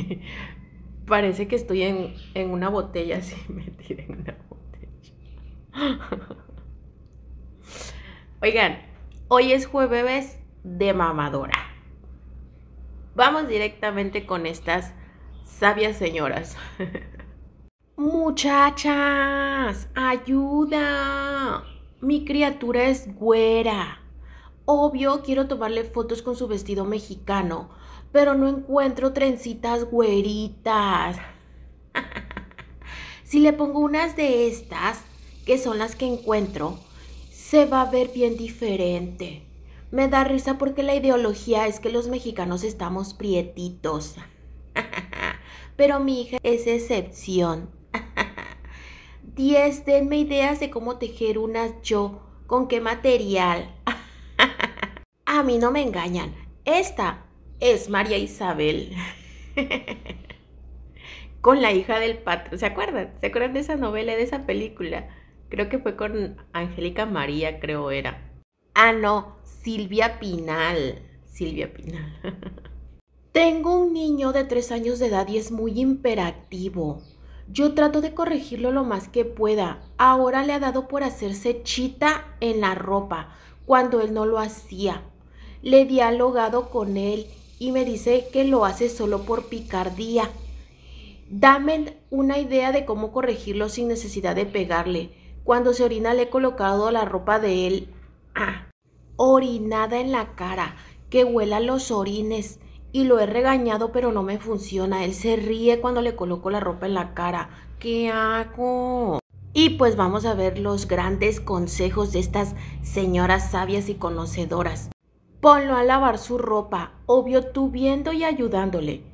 Parece que estoy en, una botella, así metida en una botella. Oigan, hoy es jueves de mamadora. Vamos directamente con estas sabias señoras. Muchachas, ayuda. Mi criatura es güera. Obvio, quiero tomarle fotos con su vestido mexicano pero no encuentro trencitas güeritas. si le pongo unas de estas, que son las que encuentro, se va a ver bien diferente. Me da risa porque la ideología es que los mexicanos estamos prietitos. pero mi hija es excepción. 10. Denme ideas de cómo tejer unas yo. ¿Con qué material? a mí no me engañan. Esta es María Isabel. con la hija del patrón. ¿Se acuerdan? ¿Se acuerdan de esa novela, de esa película? Creo que fue con Angélica María, creo era. Ah, no, Silvia Pinal. Silvia Pinal. Tengo un niño de tres años de edad y es muy imperativo. Yo trato de corregirlo lo más que pueda. Ahora le ha dado por hacerse chita en la ropa, cuando él no lo hacía. Le he dialogado con él y me dice que lo hace solo por picardía. Dame una idea de cómo corregirlo sin necesidad de pegarle. Cuando se orina le he colocado la ropa de él ah, orinada en la cara, que huela los orines y lo he regañado pero no me funciona. Él se ríe cuando le coloco la ropa en la cara. ¿Qué hago? Y pues vamos a ver los grandes consejos de estas señoras sabias y conocedoras. Ponlo a lavar su ropa, obvio tú viendo y ayudándole.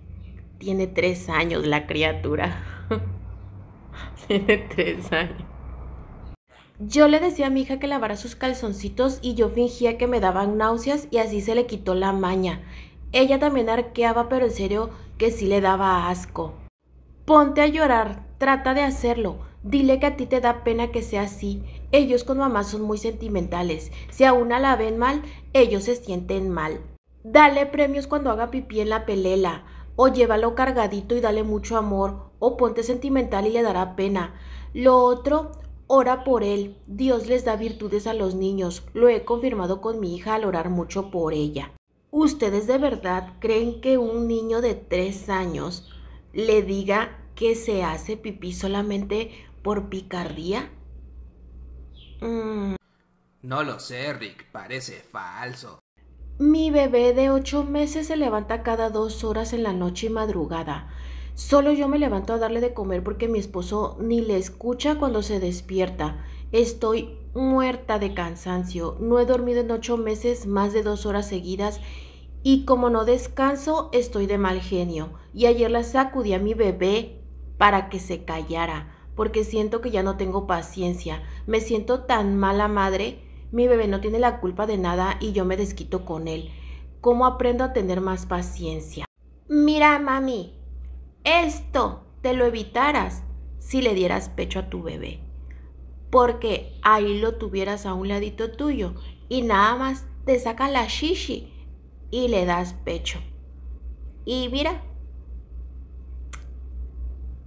Tiene tres años la criatura. Tiene tres años. Yo le decía a mi hija que lavara sus calzoncitos y yo fingía que me daban náuseas y así se le quitó la maña. Ella también arqueaba, pero en serio que sí le daba asco. Ponte a llorar, trata de hacerlo. Dile que a ti te da pena que sea así. Ellos con mamá son muy sentimentales. Si a una la ven mal, ellos se sienten mal. Dale premios cuando haga pipí en la pelela. O llévalo cargadito y dale mucho amor. O ponte sentimental y le dará pena. Lo otro, ora por él. Dios les da virtudes a los niños. Lo he confirmado con mi hija al orar mucho por ella. ¿Ustedes de verdad creen que un niño de tres años le diga que se hace pipí solamente por picardía? Mm. No lo sé, Rick, parece falso. Mi bebé de ocho meses se levanta cada dos horas en la noche y madrugada. Solo yo me levanto a darle de comer porque mi esposo ni le escucha cuando se despierta. Estoy muerta de cansancio. No he dormido en ocho meses más de dos horas seguidas y como no descanso estoy de mal genio. Y ayer la sacudí a mi bebé para que se callara porque siento que ya no tengo paciencia me siento tan mala madre, mi bebé no tiene la culpa de nada y yo me desquito con él. ¿Cómo aprendo a tener más paciencia? Mira, mami, esto te lo evitaras si le dieras pecho a tu bebé, porque ahí lo tuvieras a un ladito tuyo y nada más te saca la shishi y le das pecho. Y mira,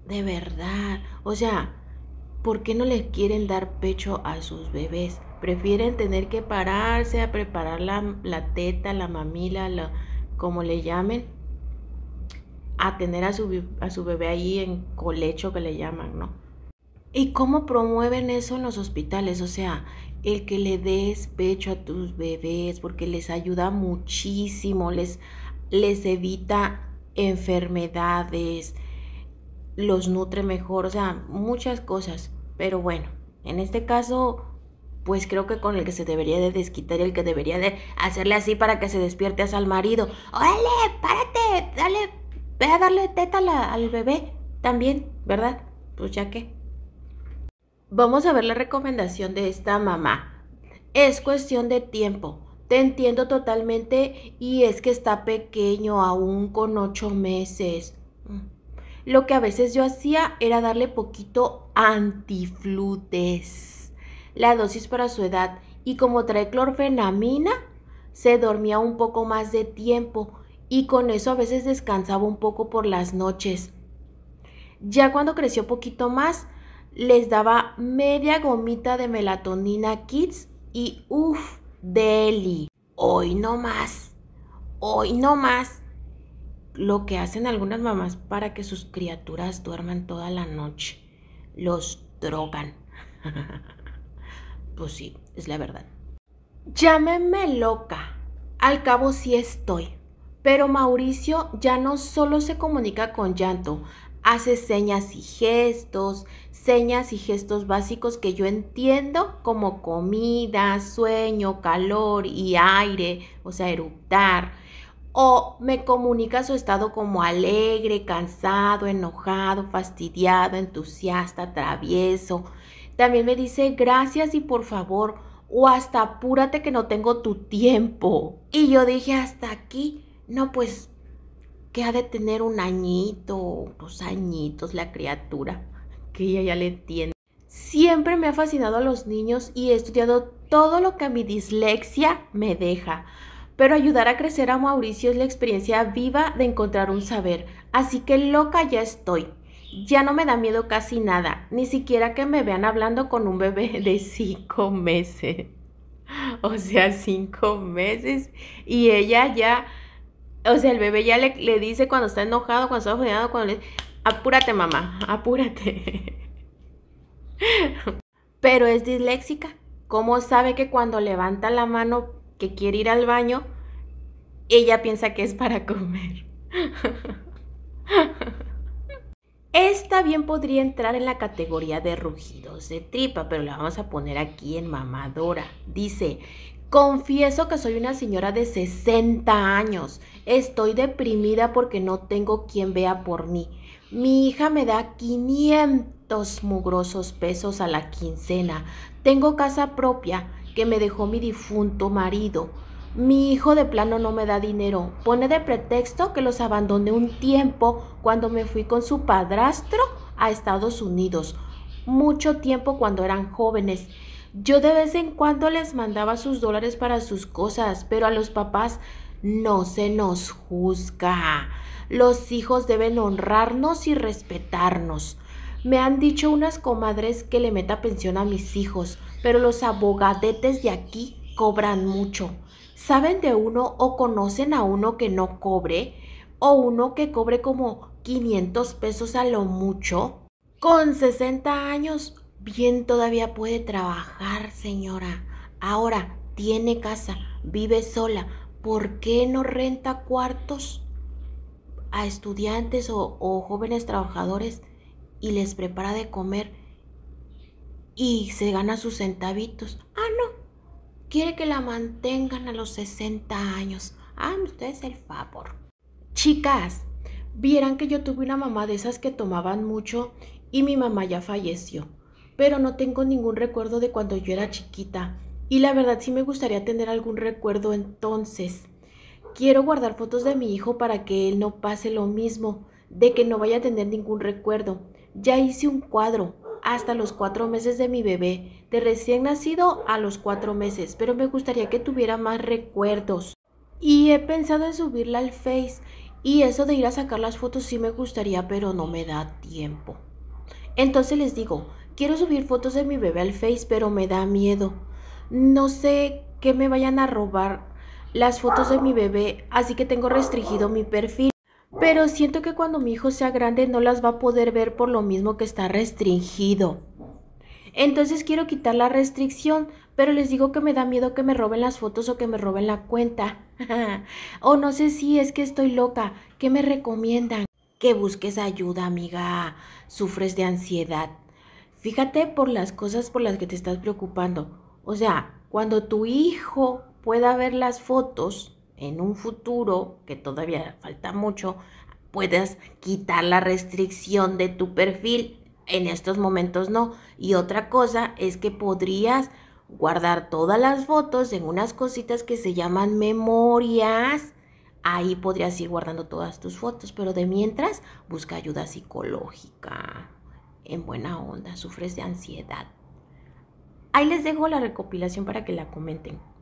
de verdad, o sea, ¿Por qué no les quieren dar pecho a sus bebés? Prefieren tener que pararse a preparar la, teta, la mamila, la, como le llamen, a tener a su, a su bebé ahí en colecho que le llaman, ¿no? ¿Y cómo promueven eso en los hospitales? O sea, el que le des pecho a tus bebés, porque les ayuda muchísimo, les, les evita enfermedades, los nutre mejor, o sea, muchas cosas. Pero bueno, en este caso, pues creo que con el que se debería de desquitar y el que debería de hacerle así para que se despierte al marido. ¡Órale, párate! Dale, ve a darle teta al bebé también, ¿verdad? Pues ya que. Vamos a ver la recomendación de esta mamá. Es cuestión de tiempo. Te entiendo totalmente y es que está pequeño aún con ocho meses lo que a veces yo hacía era darle poquito antiflutes, la dosis para su edad, y como trae clorfenamina, se dormía un poco más de tiempo y con eso a veces descansaba un poco por las noches. Ya cuando creció poquito más, les daba media gomita de melatonina kids y uff, deli. Hoy no más. Hoy no más lo que hacen algunas mamás para que sus criaturas duerman toda la noche. Los drogan. pues sí, es la verdad. Llámeme loca. Al cabo sí estoy. Pero Mauricio ya no solo se comunica con llanto, hace señas y gestos, señas y gestos básicos que yo entiendo como comida, sueño, calor y aire, o sea, eructar o me comunica su estado como alegre, cansado, enojado, fastidiado, entusiasta, travieso. También me dice gracias y por favor o hasta apúrate que no tengo tu tiempo. Y yo dije hasta aquí, no pues que ha de tener un añito, los añitos la criatura, que ella ya le entiende. Siempre me ha fascinado a los niños y he estudiado todo lo que mi dislexia me deja pero ayudar a crecer a Mauricio es la experiencia viva de encontrar un saber. Así que loca ya estoy. Ya no me da miedo casi nada, ni siquiera que me vean hablando con un bebé de cinco meses. O sea, cinco meses. Y ella ya, o sea, el bebé ya le, dice cuando está enojado, cuando está enojado, cuando le apúrate mamá, apúrate. Pero es disléxica. ¿Cómo sabe que cuando levanta la mano que quiere ir al baño, ella piensa que es para comer. Esta bien podría entrar en la categoría de rugidos de tripa, pero la vamos a poner aquí en mamadora. Dice, confieso que soy una señora de 60 años. Estoy deprimida porque no tengo quien vea por mí. Mi hija me da 500 mugrosos pesos a la quincena. Tengo casa propia que me dejó mi difunto marido. Mi hijo de plano no me da dinero. Pone de pretexto que los abandoné un tiempo cuando me fui con su padrastro a Estados Unidos. Mucho tiempo cuando eran jóvenes. Yo de vez en cuando les mandaba sus dólares para sus cosas, pero a los papás no se nos juzga. Los hijos deben honrarnos y respetarnos. Me han dicho unas comadres que le meta pensión a mis hijos, pero los abogadetes de aquí cobran mucho. ¿Saben de uno o conocen a uno que no cobre? ¿O uno que cobre como 500 pesos a lo mucho? Con 60 años, bien todavía puede trabajar, señora. Ahora tiene casa, vive sola. ¿Por qué no renta cuartos a estudiantes o, jóvenes trabajadores? y les prepara de comer y se gana sus centavitos. Ah, no. Quiere que la mantengan a los 60 años. Ah, ustedes el favor. Chicas, vieran que yo tuve una mamá de esas que tomaban mucho y mi mamá ya falleció. Pero no tengo ningún recuerdo de cuando yo era chiquita. Y la verdad sí me gustaría tener algún recuerdo entonces. Quiero guardar fotos de mi hijo para que él no pase lo mismo, de que no vaya a tener ningún recuerdo. Ya hice un cuadro hasta los cuatro meses de mi bebé, de recién nacido a los cuatro meses, pero me gustaría que tuviera más recuerdos. Y he pensado en subirla al Face y eso de ir a sacar las fotos sí me gustaría, pero no me da tiempo. Entonces les digo, quiero subir fotos de mi bebé al Face, pero me da miedo. No sé qué me vayan a robar las fotos de mi bebé, así que tengo restringido mi perfil. Pero siento que cuando mi hijo sea grande no las va a poder ver por lo mismo que está restringido. Entonces quiero quitar la restricción, pero les digo que me da miedo que me roben las fotos o que me roben la cuenta. o no sé si es que estoy loca. ¿Qué me recomiendan? Que busques ayuda, amiga. Sufres de ansiedad. Fíjate por las cosas por las que te estás preocupando. O sea, cuando tu hijo pueda ver las fotos, en un futuro, que todavía falta mucho, puedas quitar la restricción de tu perfil. En estos momentos no. Y otra cosa es que podrías guardar todas las fotos en unas cositas que se llaman memorias. Ahí podrías ir guardando todas tus fotos, pero de mientras busca ayuda psicológica. En buena onda, sufres de ansiedad. Ahí les dejo la recopilación para que la comenten.